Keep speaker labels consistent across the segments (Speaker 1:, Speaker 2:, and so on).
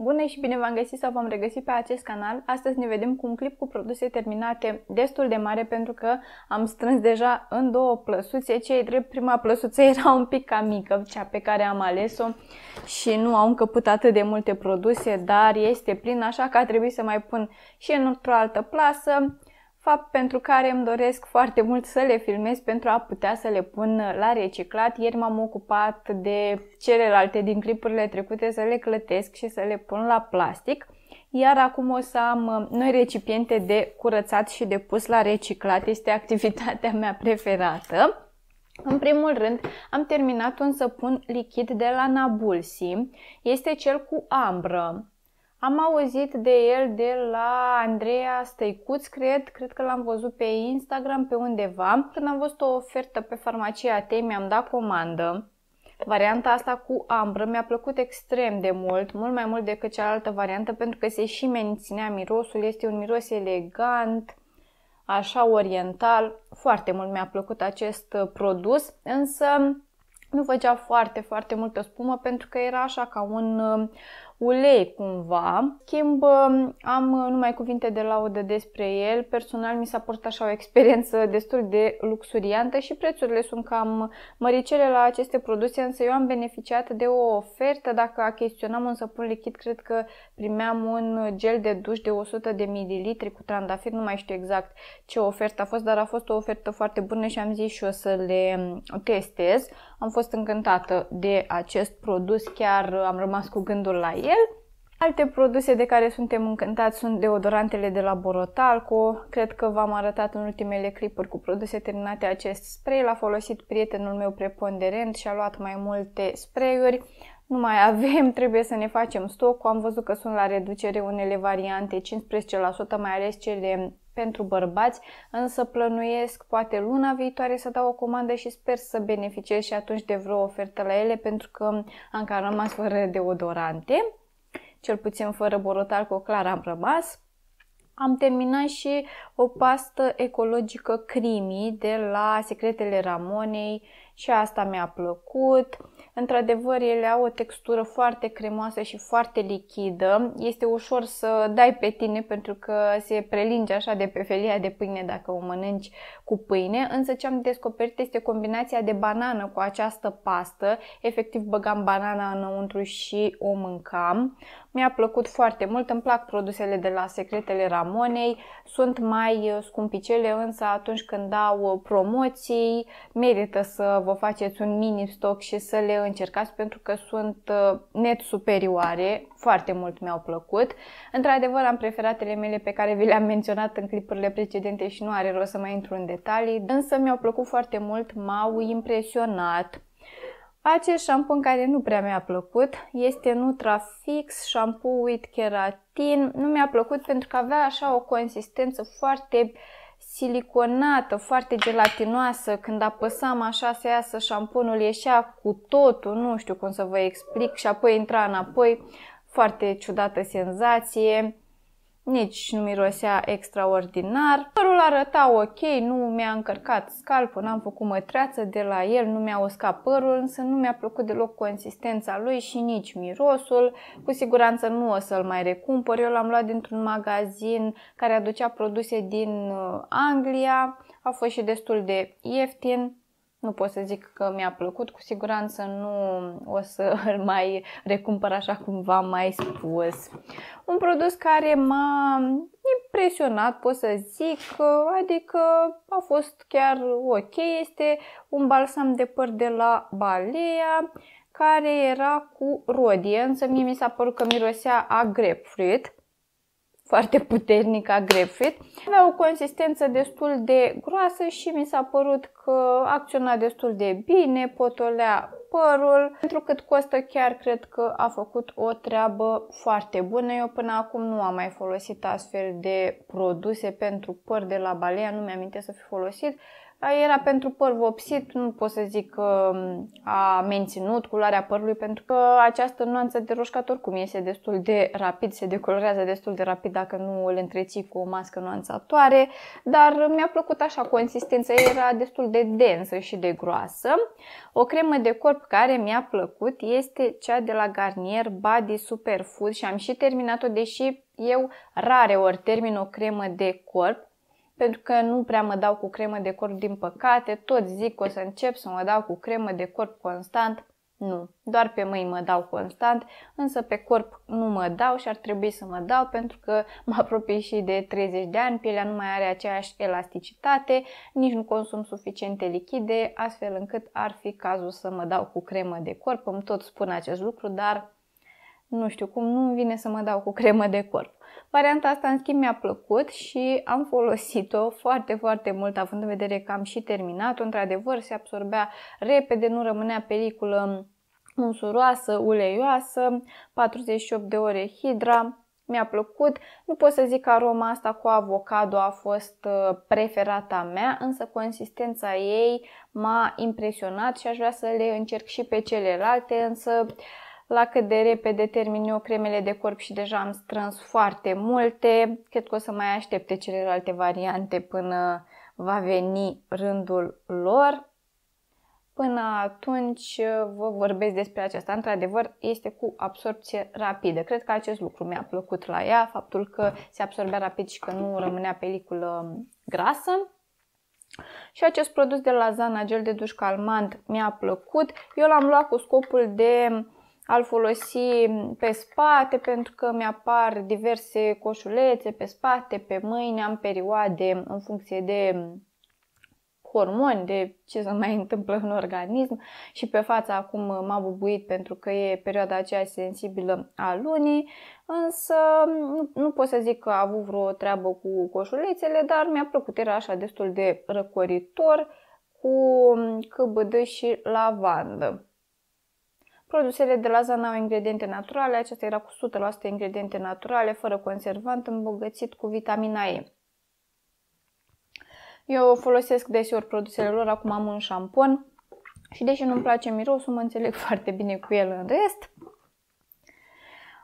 Speaker 1: Bună și bine v-am găsit sau v-am regăsit pe acest canal. Astăzi ne vedem cu un clip cu produse terminate destul de mare pentru că am strâns deja în două plăsuțe. Cei drept prima plăsuță era un pic cam mică, cea pe care am ales-o și nu au încăput atât de multe produse, dar este plin așa că a trebuit să mai pun și într-o altă plasă fapt pentru care îmi doresc foarte mult să le filmez pentru a putea să le pun la reciclat. Ieri m-am ocupat de celelalte din clipurile trecute să le clătesc și să le pun la plastic. Iar acum o să am uh, noi recipiente de curățat și de pus la reciclat. Este activitatea mea preferată. În primul rând, am terminat un săpun lichid de la Nabulsi. Este cel cu ambră. Am auzit de el de la Andreea Stăicuț, cred, cred că l-am văzut pe Instagram, pe undeva. Când am văzut o ofertă pe farmacia T, mi-am dat comandă. Varianta asta cu ambră mi-a plăcut extrem de mult, mult mai mult decât cealaltă variantă, pentru că se și menținea mirosul, este un miros elegant, așa oriental. Foarte mult mi-a plăcut acest produs, însă nu făcea foarte, foarte multă spumă pentru că era așa ca un ulei cumva. Schimb, um, am numai cuvinte de laudă despre el. Personal mi s-a portat așa o experiență destul de luxuriantă și prețurile sunt cam măricele la aceste produse, însă eu am beneficiat de o ofertă. Dacă achiziționam un săpun lichid, cred că primeam un gel de duș de 100 de mililitri cu trandafir, nu mai știu exact ce ofertă a fost, dar a fost o ofertă foarte bună și am zis și o să le um, testez. Am fost încântată de acest produs, chiar am rămas cu gândul la el el. Alte produse de care suntem încântați sunt deodorantele de la Borotalco. Cred că v-am arătat în ultimele clipuri cu produse terminate acest spray. L-a folosit prietenul meu preponderent și a luat mai multe sprayuri nu mai avem, trebuie să ne facem stoc. Am văzut că sunt la reducere unele variante, 15%, mai ales cele pentru bărbați, însă plănuiesc poate luna viitoare să dau o comandă și sper să beneficiez și atunci de vreo ofertă la ele pentru că am cam rămas fără deodorante, cel puțin fără borotal cu clar am rămas. Am terminat și o pastă ecologică crimi de la Secretele Ramonei, și asta mi-a plăcut. Într-adevăr, ele au o textură foarte cremoasă și foarte lichidă. Este ușor să dai pe tine pentru că se prelinge așa de pe felia de pâine dacă o mănânci cu pâine, însă ce am descoperit este combinația de banană cu această pastă. Efectiv băgam banana înăuntru și o mâncam. Mi-a plăcut foarte mult, îmi plac produsele de la Secretele Ramonei, sunt mai scumpicele, însă atunci când au promoții merită să vă faceți un mini stoc și să le încercați pentru că sunt uh, net superioare, foarte mult mi-au plăcut. Într-adevăr am preferatele mele pe care vi le-am menționat în clipurile precedente și nu are rost să mai intru în detalii, însă mi-au plăcut foarte mult, m-au impresionat. Acest șampun care nu prea mi-a plăcut este Nutrafix Shampoo with Keratin. Nu mi-a plăcut pentru că avea așa o consistență foarte uh, siliconată, foarte gelatinoasă, când apăsam așa să iasă șamponul ieșea cu totul, nu știu cum să vă explic, și apoi intra înapoi, foarte ciudată senzație nici nu mirosea extraordinar. Părul arăta ok, nu mi-a încărcat scalpul, n-am făcut mătreață de la el, nu mi-a uscat părul, însă nu mi-a plăcut deloc consistența lui și nici mirosul. Cu siguranță nu o să-l mai recumpăr. Eu l-am luat dintr-un magazin care aducea produse din uh, Anglia, a fost și destul de ieftin. Nu pot să zic că mi-a plăcut, cu siguranță nu o să îl mai recumpăr așa cum v-am mai spus. Un produs care m-a impresionat, pot să zic, adică a fost chiar ok, este un balsam de păr de la Balea care era cu rodie, însă mie mi s-a părut că mirosea a grapefruit foarte puternic a grapefruit. Avea o consistență destul de groasă și mi s-a părut că acționa destul de bine, potolea părul, pentru cât costă chiar cred că a făcut o treabă foarte bună. Eu până acum nu am mai folosit astfel de produse pentru păr de la balea, nu mi-am să fi folosit era pentru păr vopsit, nu pot să zic că um, a menținut culoarea părului pentru că această nuanță de roșcat oricum iese destul de rapid, se decolorează destul de rapid dacă nu îl întreții cu o mască nuanțatoare, dar mi-a plăcut așa, consistența era destul de densă și de groasă. O cremă de corp care mi-a plăcut este cea de la Garnier Body Superfood și am și terminat-o, deși eu rare ori termin o cremă de corp, pentru că nu prea mă dau cu cremă de corp din păcate, tot zic că o să încep să mă dau cu cremă de corp constant. Nu, doar pe mâini mă dau constant, însă pe corp nu mă dau și ar trebui să mă dau pentru că mă apropii și de 30 de ani, pielea nu mai are aceeași elasticitate, nici nu consum suficiente lichide, astfel încât ar fi cazul să mă dau cu cremă de corp. Îmi tot spun acest lucru, dar nu știu cum, nu vine să mă dau cu cremă de corp. Varianta asta, în schimb, mi-a plăcut și am folosit-o foarte, foarte mult, având în vedere că am și terminat-o. Într-adevăr, se absorbea repede, nu rămânea periculă unsuroasă, uleioasă, 48 de ore hidra, mi-a plăcut. Nu pot să zic că aroma asta cu avocado a fost uh, preferata mea, însă consistența ei m-a impresionat și aș vrea să le încerc și pe celelalte, însă uh, la cât de repede termin eu cremele de corp și deja am strâns foarte multe. Cred că o să mai aștepte celelalte variante până va veni rândul lor. Până atunci vă vorbesc despre aceasta. Într-adevăr, este cu absorpție rapidă. Cred că acest lucru mi-a plăcut la ea, faptul că se absorbea rapid și că nu rămânea peliculă grasă. Și acest produs de la Zana, gel de duș calmant, mi-a plăcut. Eu l-am luat cu scopul de al folosi pe spate pentru că mi-apar diverse coșulețe pe spate, pe mâini, am perioade în funcție de hormoni, de ce se mai întâmplă în organism și pe fața acum m-a bubuit pentru că e perioada aceea sensibilă a lunii, însă nu, nu pot să zic că a avut vreo treabă cu coșulețele, dar mi-a plăcut, era așa destul de răcoritor cu mm, câbădă și lavandă. Produsele de la Zana au ingrediente naturale, aceasta era cu 100% ingrediente naturale, fără conservant, îmbogățit cu vitamina E. Eu folosesc deseori produsele lor, acum am un șampon și deși nu-mi place mirosul, mă înțeleg foarte bine cu el în rest.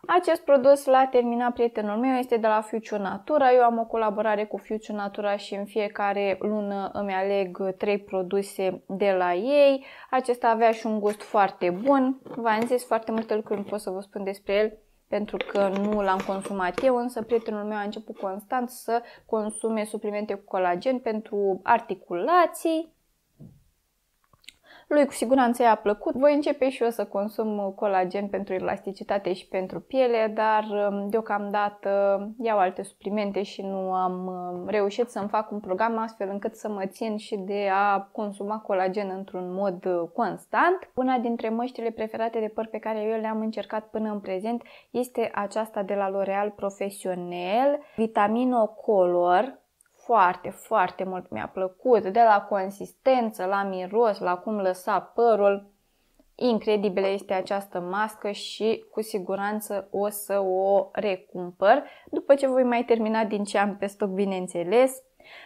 Speaker 1: Acest produs l-a terminat prietenul meu, este de la Future Natura. Eu am o colaborare cu Future Natura și în fiecare lună îmi aleg 3 produse de la ei. Acesta avea și un gust foarte bun. V-am zis foarte multe lucruri, nu pot să vă spun despre el pentru că nu l-am consumat eu, însă prietenul meu a început constant să consume suplimente cu colagen pentru articulații, lui cu siguranță i-a plăcut. Voi începe și eu să consum colagen pentru elasticitate și pentru piele, dar um, deocamdată um, iau alte suplimente și nu am um, reușit să-mi fac un program astfel încât să mă țin și de a consuma colagen într-un mod uh, constant. Una dintre măștile preferate de păr pe care eu le-am încercat până în prezent este aceasta de la L'Oreal Profesional, Vitamino Color, foarte, foarte mult mi-a plăcut, de la consistență, la miros, la cum lăsa părul. Incredibilă este această mască și cu siguranță o să o recumpăr după ce voi mai termina din ce am pe stoc, bineînțeles.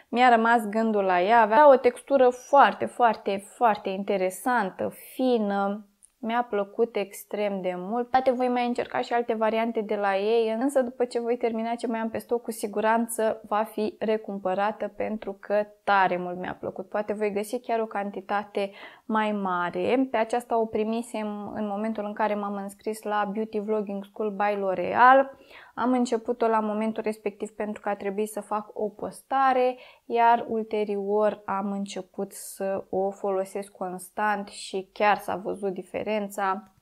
Speaker 1: Mi-a rămas gândul la ea, avea o textură foarte, foarte, foarte interesantă, fină, mi-a plăcut extrem de mult. Poate voi mai încerca și alte variante de la ei, însă după ce voi termina ce mai am pe stoc, cu siguranță va fi recumpărată pentru că tare mult mi-a plăcut. Poate voi găsi chiar o cantitate mai mare. Pe aceasta o primisem în momentul în care m-am înscris la Beauty Vlogging School by L'Oreal. Am început-o la momentul respectiv pentru că a trebuit să fac o postare, iar ulterior am început să o folosesc constant și chiar s-a văzut diferența.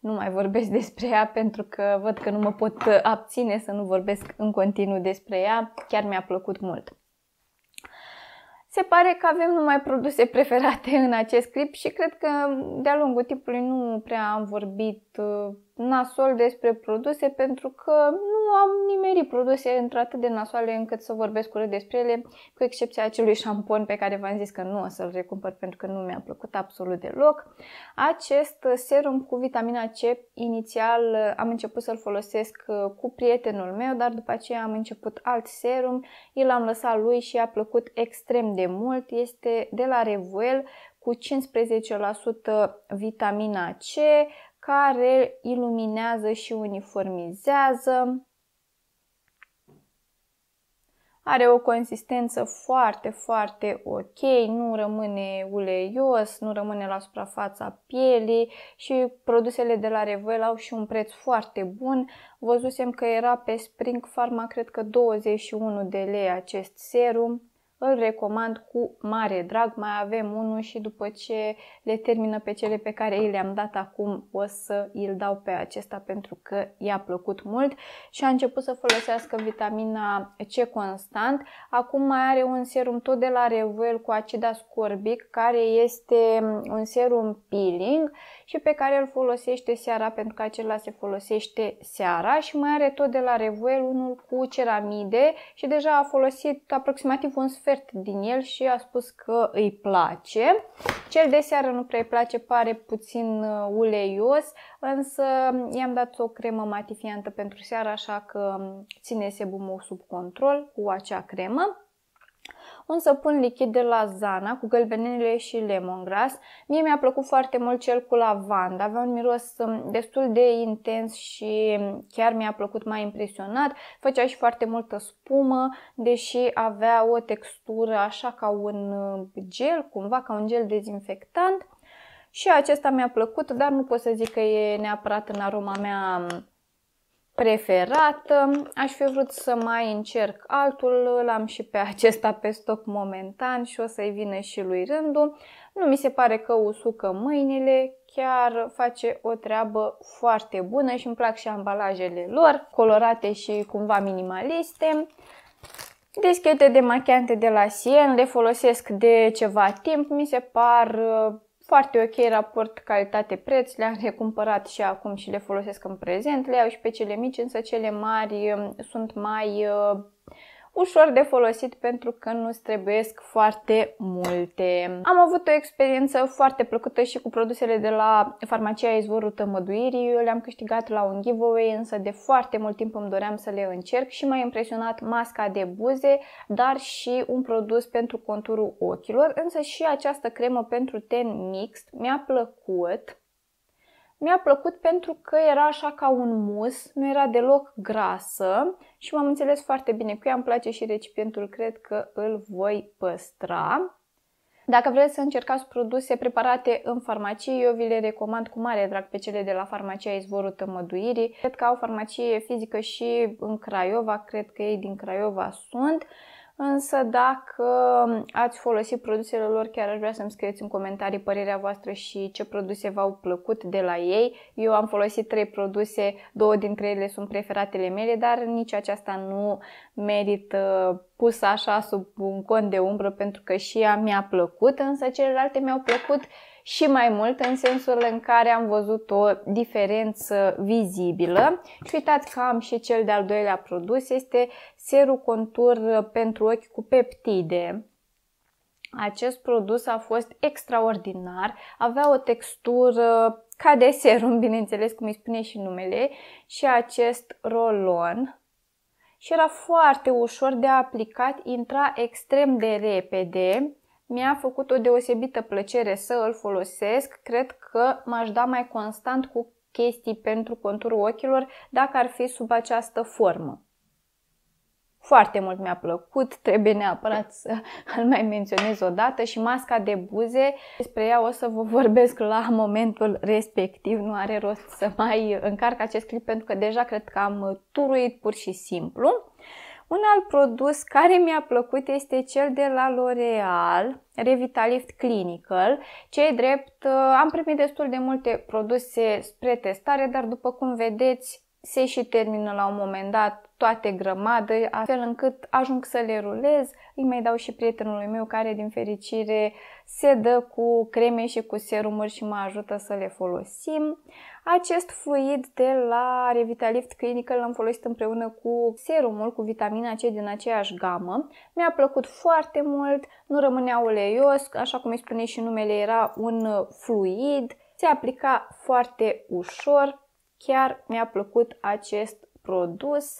Speaker 1: Nu mai vorbesc despre ea pentru că văd că nu mă pot abține să nu vorbesc în continuu despre ea. Chiar mi-a plăcut mult. Se pare că avem numai produse preferate în acest clip și cred că de-a lungul timpului nu prea am vorbit uh, nasol despre produse pentru că nu am nimerit produse într-atât de nasoale încât să vorbesc urât despre ele, cu excepția acelui șampon pe care v-am zis că nu o să-l recumpăr pentru că nu mi-a plăcut absolut deloc. Acest serum cu vitamina C inițial uh, am început să-l folosesc uh, cu prietenul meu, dar după aceea am început alt serum, îl am lăsat lui și a plăcut extrem de mult. Este de la Revuel cu 15% vitamina C, care iluminează și uniformizează. Are o consistență foarte, foarte ok, nu rămâne uleios, nu rămâne la suprafața pielii și produsele de la Revoel au și un preț foarte bun. Văzusem că era pe Spring Pharma, cred că 21 de lei acest serum îl recomand cu mare drag, mai avem unul și după ce le termină pe cele pe care i le-am dat acum o să îl dau pe acesta pentru că i-a plăcut mult și a început să folosească vitamina C constant. Acum mai are un serum tot de la Revel cu acid ascorbic care este mm, un serum peeling și pe care îl folosește seara pentru că acela se folosește seara și mai are tot de la Revel unul cu ceramide și deja a folosit aproximativ un sfert ofert din el și a spus că îi place. Cel de seară nu prea îi place, pare puțin uh, uleios, însă i-am dat o cremă matifiantă pentru seară, așa că ține sebumul sub control cu acea cremă un săpun lichid de Zana cu gălbenele și lemongrass. Mie mi-a plăcut foarte mult cel cu lavanda avea un miros um, destul de intens și um, chiar mi-a plăcut, mai impresionat. Făcea și foarte multă spumă, deși avea o textură așa ca un um, gel, cumva ca un gel dezinfectant. Și acesta mi-a plăcut, dar nu pot să zic că e neapărat în aroma mea preferată. Aș fi vrut să mai încerc altul, l-am și pe acesta pe stoc momentan și o să-i vină și lui rândul. Nu mi se pare că usucă mâinile, chiar face o treabă foarte bună și îmi plac și ambalajele lor, colorate și cumva minimaliste. Deschete de machiante de la Sien le folosesc de ceva timp, mi se par foarte ok raport calitate-preț, le-am recumpărat și acum și le folosesc în prezent, le iau și pe cele mici, însă cele mari um, sunt mai uh, ușor de folosit pentru că nu-ți trebuiesc foarte multe. Am avut o experiență foarte plăcută și cu produsele de la farmacia Izvorul Tămăduirii. Eu le-am câștigat la un giveaway, însă de foarte mult timp îmi doream să le încerc și m-a impresionat masca de buze, dar și un produs pentru conturul ochilor, însă și această cremă pentru ten mixt mi-a plăcut. Mi-a plăcut pentru că era așa ca un mus, nu era deloc grasă și m-am înțeles foarte bine cu ea, îmi place și recipientul, cred că îl voi păstra. Dacă vreți să încercați produse preparate în farmacie, eu vi le recomand cu mare drag pe cele de la farmacia Izvorul Tămăduirii. Cred că au farmacie fizică și în Craiova, cred că ei din Craiova sunt. Însă dacă ați folosit produsele lor, chiar aș vrea să-mi scrieți în comentarii părerea voastră și ce produse v-au plăcut de la ei. Eu am folosit trei produse, două dintre ele sunt preferatele mele, dar nici aceasta nu merită pus așa sub un cont de umbră pentru că și ea mi-a plăcut, însă celelalte mi-au plăcut și mai mult în sensul în care am văzut o diferență vizibilă. Și uitați că am și cel de-al doilea produs, este serul contur pentru ochi cu peptide. Acest produs a fost extraordinar, avea o textură ca de serum, bineînțeles, cum îi spune și numele, și acest rolon. Și era foarte ușor de aplicat, intra extrem de repede mi-a făcut o deosebită plăcere să îl folosesc. Cred că m-aș da mai constant cu chestii pentru conturul ochilor dacă ar fi sub această formă. Foarte mult mi-a plăcut, trebuie neapărat să îl mai menționez o dată și masca de buze, despre ea o să vă vorbesc la momentul respectiv, nu are rost să mai încarc acest clip pentru că deja cred că am turuit pur și simplu. Un alt produs care mi-a plăcut este cel de la L'Oreal, Revitalift Clinical. Ce drept, uh, am primit destul de multe produse spre testare, dar după cum vedeți, se și termină la un moment dat toate grămadă, astfel încât ajung să le rulez, îi mai dau și prietenului meu care din fericire se dă cu creme și cu serumuri și mă ajută să le folosim. Acest fluid de la Revitalift Clinical l-am folosit împreună cu serumul, cu vitamina C din aceeași gamă. Mi-a plăcut foarte mult, nu rămânea uleios, așa cum îi spune și numele, era un fluid, se aplica foarte ușor, chiar mi-a plăcut acest produs.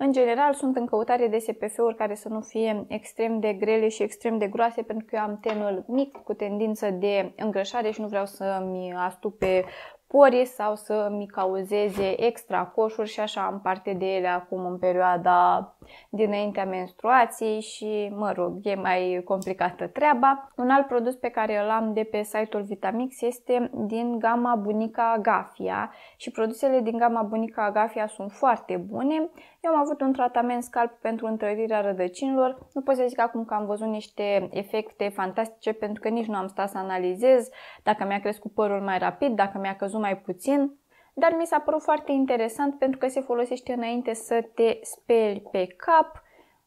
Speaker 1: În general, sunt în căutare de SPF-uri care să nu fie extrem de grele și extrem de groase, pentru că eu am tenul mic cu tendință de îngrășare și nu vreau să-mi astupe porii sau să-mi cauzeze extra coșuri și așa am parte de ele acum în perioada dinaintea menstruației și, mă rog, e mai complicată treaba. Un alt produs pe care îl am de pe site-ul Vitamix este din gama Bunica Agafia și produsele din gama Bunica Agafia sunt foarte bune. Eu am avut un tratament scalp pentru întărirea rădăcinilor. Nu pot să zic acum că am văzut niște efecte fantastice pentru că nici nu am stat să analizez dacă mi-a crescut părul mai rapid, dacă mi-a căzut mai puțin. Dar mi s-a părut foarte interesant pentru că se folosește înainte să te speli pe cap.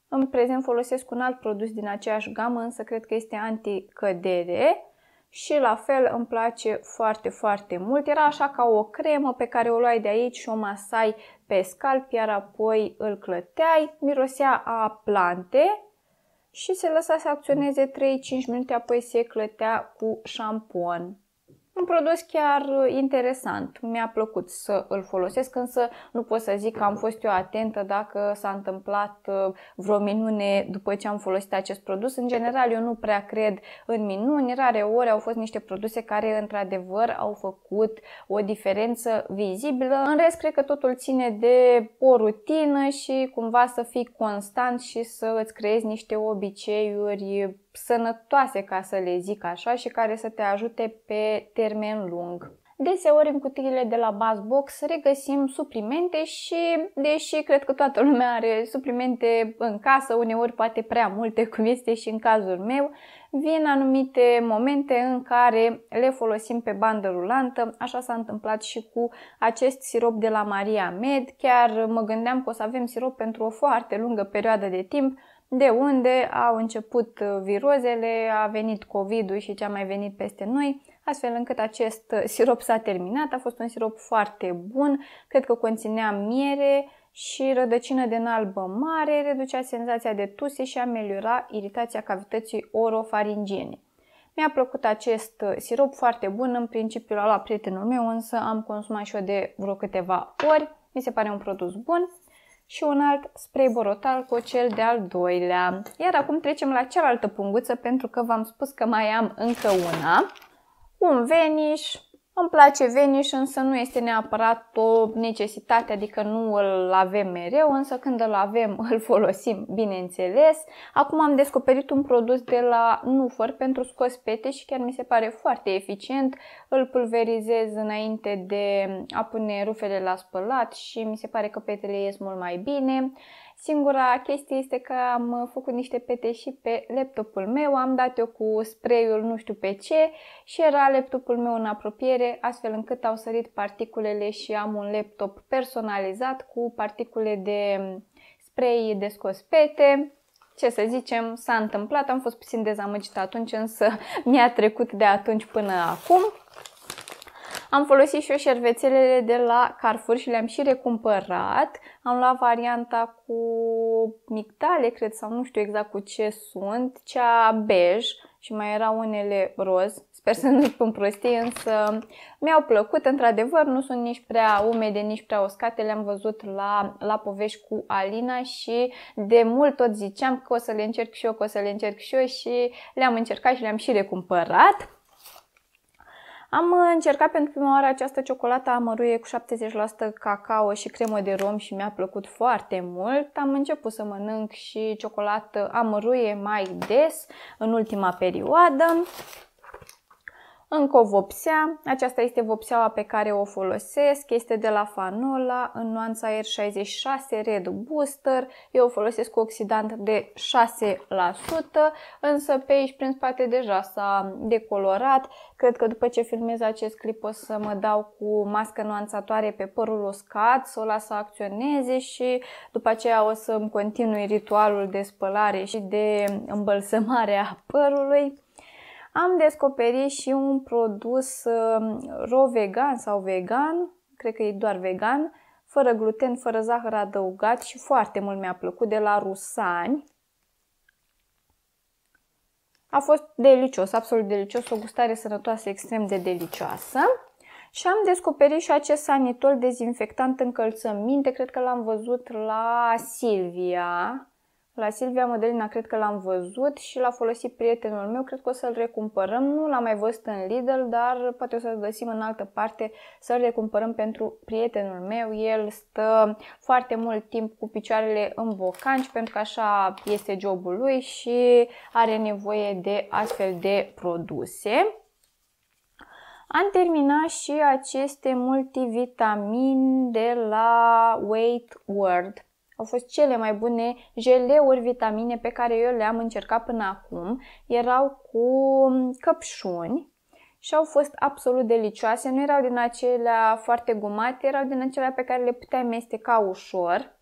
Speaker 1: În prezent folosesc un alt produs din aceeași gamă, însă cred că este anticădere și la fel îmi place foarte, foarte mult. Era așa ca o cremă pe care o luai de aici și o masai pe scalp, iar apoi îl clăteai. Mirosea a plante și se lăsa să acționeze 3-5 minute, apoi se clătea cu șampon un produs chiar uh, interesant. Mi-a plăcut să îl folosesc, însă nu pot să zic că am fost eu atentă dacă s-a întâmplat uh, vreo minune după ce am folosit acest produs. În general, eu nu prea cred în minuni. Rare ori au fost niște produse care, într-adevăr, au făcut o diferență vizibilă. În rest, cred că totul ține de o rutină și cumva să fii constant și să îți creezi niște obiceiuri sănătoase, ca să le zic așa, și care să te ajute pe termen lung. Deseori în cutiile de la Buzzbox regăsim suplimente și, deși cred că toată lumea are suplimente în casă, uneori poate prea multe, cum este și în cazul meu, vin anumite momente în care le folosim pe bandă rulantă. Așa s-a întâmplat și cu acest sirop de la Maria Med. Chiar mă gândeam că o să avem sirop pentru o foarte lungă perioadă de timp, de unde au început uh, virozele, a venit COVID-ul și ce a mai venit peste noi, astfel încât acest uh, sirop s-a terminat. A fost un sirop foarte bun, cred că conținea miere și rădăcină de albă mare, reducea senzația de tuse și ameliora iritația cavității orofaringiene. Mi-a plăcut acest uh, sirop foarte bun, în principiu l-a luat prietenul meu, însă am consumat și eu de vreo câteva ori. Mi se pare un produs bun și un alt spray borotal cu cel de-al doilea. Iar acum trecem la cealaltă punguță pentru că v-am spus că mai am încă una. Un veniș, îmi place Venice, însă nu este neapărat o necesitate, adică nu îl avem mereu, însă când îl avem, îl folosim, bineînțeles. Acum am descoperit un produs de la Nufor pentru scos pete și chiar mi se pare foarte eficient. Îl pulverizez înainte de a pune rufele la spălat și mi se pare că petele ies mult mai bine. Singura chestie este că am uh, făcut niște pete și pe laptopul meu, am dat eu cu sprayul nu știu pe ce și era laptopul meu în apropiere, astfel încât au sărit particulele și am un laptop personalizat cu particule de um, spray de scos pete. Ce să zicem, s-a întâmplat, am fost puțin dezamăgită atunci, însă mi-a trecut de atunci până acum. Am folosit și eu șervețelele de la Carrefour și le-am și recumpărat. Am luat varianta cu migdale, cred, sau nu știu exact cu ce sunt, cea bej și mai erau unele roz. Sper să nu spun prostii, însă mi-au plăcut, într-adevăr, nu sunt nici prea umede, nici prea uscate, le-am văzut la, la povești cu Alina și de mult tot ziceam că o să le încerc și eu, că o să le încerc și eu și le-am încercat și le-am și recumpărat. Am încercat pentru prima oară această ciocolată amăruie cu 70% cacao și cremă de rom și mi-a plăcut foarte mult. Am început să mănânc și ciocolată amăruie mai des în ultima perioadă. Încă o vopsea, aceasta este vopseaua pe care o folosesc, este de la Fanola, în nuanța R66 Red Booster, eu o folosesc cu oxidant de 6%, însă pe aici prin spate deja s-a decolorat, cred că după ce filmez acest clip o să mă dau cu mască nuanțatoare pe părul uscat, să o las să acționeze și după aceea o să îmi continui ritualul de spălare și de îmbălsămare a părului am descoperit și un produs um, ro vegan sau vegan, cred că e doar vegan, fără gluten, fără zahăr adăugat și foarte mult mi-a plăcut de la Rusani. A fost delicios, absolut delicios, o gustare sănătoasă extrem de delicioasă. Și am descoperit și acest sanitol dezinfectant încălțăminte, cred că l-am văzut la Silvia, la Silvia Modelina cred că l-am văzut și l-a folosit prietenul meu, cred că o să-l recumpărăm. Nu l-am mai văzut în Lidl, dar poate o să-l găsim în altă parte să-l recumpărăm pentru prietenul meu. El stă foarte mult timp cu picioarele în bocanci pentru că așa este jobul lui și are nevoie de astfel de produse. Am terminat și aceste multivitamini de la Weight World au fost cele mai bune geleuri, vitamine pe care eu le-am încercat până acum. Erau cu mm, căpșuni și au fost absolut delicioase. Nu erau din acelea foarte gumate, erau din acelea pe care le puteai mesteca ușor.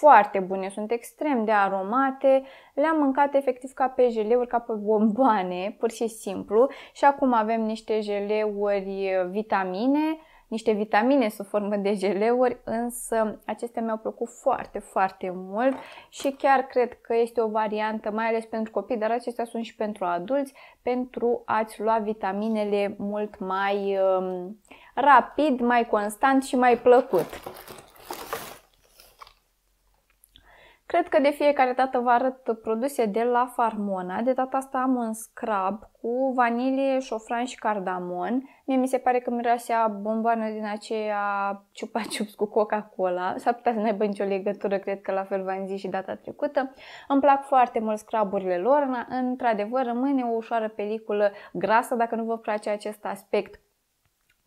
Speaker 1: Foarte bune, sunt extrem de aromate, le-am mâncat efectiv ca pe jeleuri, ca pe bomboane, pur și simplu. Și acum avem niște jeleuri vitamine, niște vitamine sub formă de geleuri, însă acestea mi-au plăcut foarte, foarte mult și chiar cred că este o variantă, mai ales pentru copii, dar acestea sunt și pentru adulți, pentru a-ți lua vitaminele mult mai um, rapid, mai constant și mai plăcut. Cred că de fiecare dată vă arăt produse de la Farmona. De data asta am un scrub cu vanilie, șofran și cardamon. Mie mi se pare că a bomboană din aceea ciupa ciups cu Coca-Cola. S-ar putea să nu aibă nicio legătură, cred că la fel v-am zis și data trecută. Îmi plac foarte mult scraburile lor. Într-adevăr, rămâne o ușoară peliculă grasă dacă nu vă place acest aspect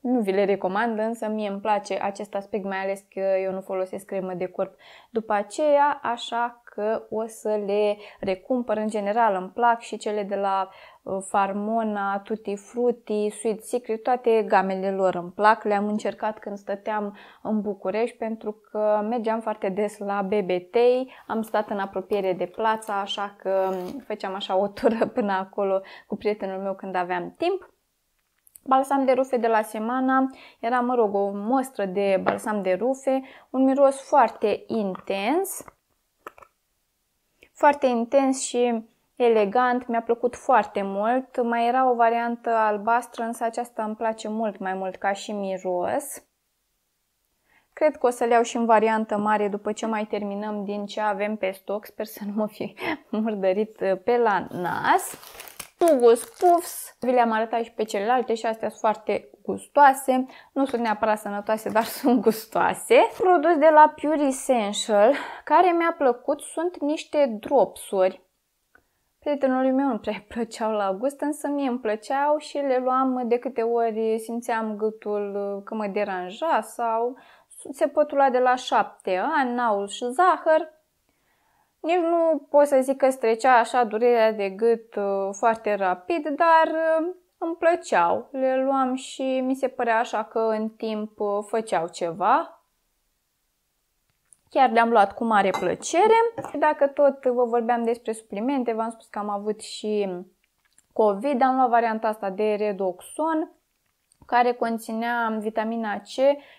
Speaker 1: nu vi le recomand, însă mie îmi place acest aspect, mai ales că eu nu folosesc cremă de corp după aceea, așa că o să le recumpăr. În general îmi plac și cele de la uh, Farmona, Tutti Frutti, Sweet Secret, toate gamele lor îmi plac. Le-am încercat când stăteam în București pentru că mergeam foarte des la BBT, am stat în apropiere de plața, așa că mm, făceam așa o tură până acolo cu prietenul meu când aveam timp. Balsam de rufe de la Semana era, mă rog, o mostră de balsam de rufe, un miros foarte intens, foarte intens și elegant, mi-a plăcut foarte mult. Mai era o variantă albastră, însă aceasta îmi place mult mai mult ca și miros. Cred că o să le iau și în variantă mare după ce mai terminăm din ce avem pe stoc. Sper să nu mă fi murdărit pe la nas pugus, Puffs. Vi le-am arătat și pe celelalte și astea sunt foarte gustoase. Nu sunt neapărat sănătoase, dar sunt gustoase. Produs de la Pure Essential, care mi-a plăcut, sunt niște dropsuri. Prietenul meu nu prea plăceau la gust, însă mie îmi plăceau și le luam de câte ori simțeam gâtul uh, că mă deranja sau se pătula de la șapte ani, n-au și zahăr nici nu pot să zic că strecea așa durerea de gât uh, foarte rapid, dar uh, îmi plăceau. Le luam și mi se părea așa că în timp uh, făceau ceva. Chiar le-am luat cu mare plăcere. Dacă tot vă vorbeam despre suplimente, v-am spus că am avut și COVID, am luat varianta asta de redoxon, care conținea vitamina C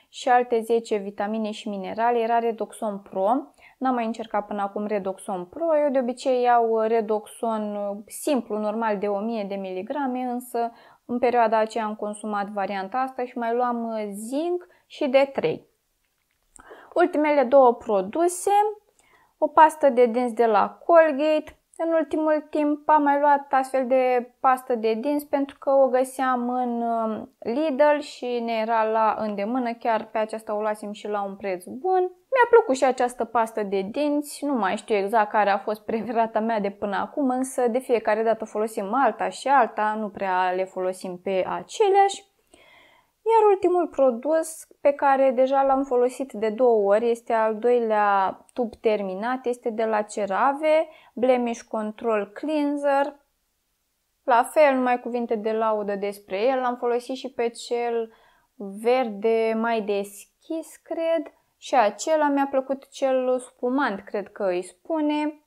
Speaker 1: și alte 10 vitamine și minerale, era Redoxon Pro, N-am mai încercat până acum Redoxon Pro, eu de obicei iau uh, Redoxon uh, simplu, normal de 1000 de miligrame, însă în perioada aceea am consumat varianta asta și mai luam uh, zinc și D3. Ultimele două produse, o pastă de dinți de la Colgate, în ultimul timp am mai luat astfel de pastă de dinți pentru că o găseam în Lidl și ne era la îndemână, chiar pe aceasta o luasem și la un preț bun. Mi-a plăcut și această pastă de dinți, nu mai știu exact care a fost preferata mea de până acum, însă de fiecare dată folosim alta și alta, nu prea le folosim pe aceleași. Iar ultimul produs pe care deja l-am folosit de două ori este al doilea tub terminat, este de la Cerave, Blemish Control Cleanser. La fel, numai cuvinte de laudă despre el, l-am folosit și pe cel verde mai deschis, cred. Și acela mi-a plăcut cel spumant, cred că îi spune.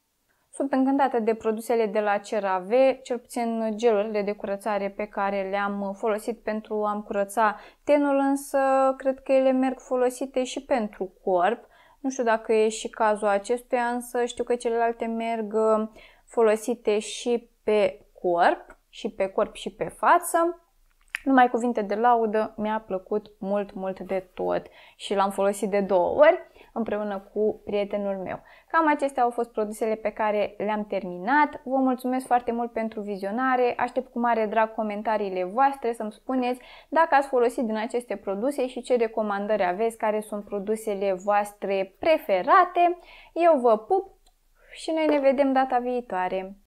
Speaker 1: Sunt încântată de produsele de la Cerave, cel puțin gelurile de curățare pe care le-am folosit pentru a-mi curăța tenul, însă cred că ele merg folosite și pentru corp. Nu știu dacă e și cazul acestuia, însă știu că celelalte merg folosite și pe corp, și pe corp și pe față numai cuvinte de laudă, mi-a plăcut mult, mult de tot și l-am folosit de două ori împreună cu prietenul meu. Cam acestea au fost produsele pe care le-am terminat. Vă mulțumesc foarte mult pentru vizionare, aștept cu mare drag comentariile voastre să-mi spuneți dacă ați folosit din aceste produse și ce recomandări aveți, care sunt produsele voastre preferate. Eu vă pup și noi ne vedem data viitoare!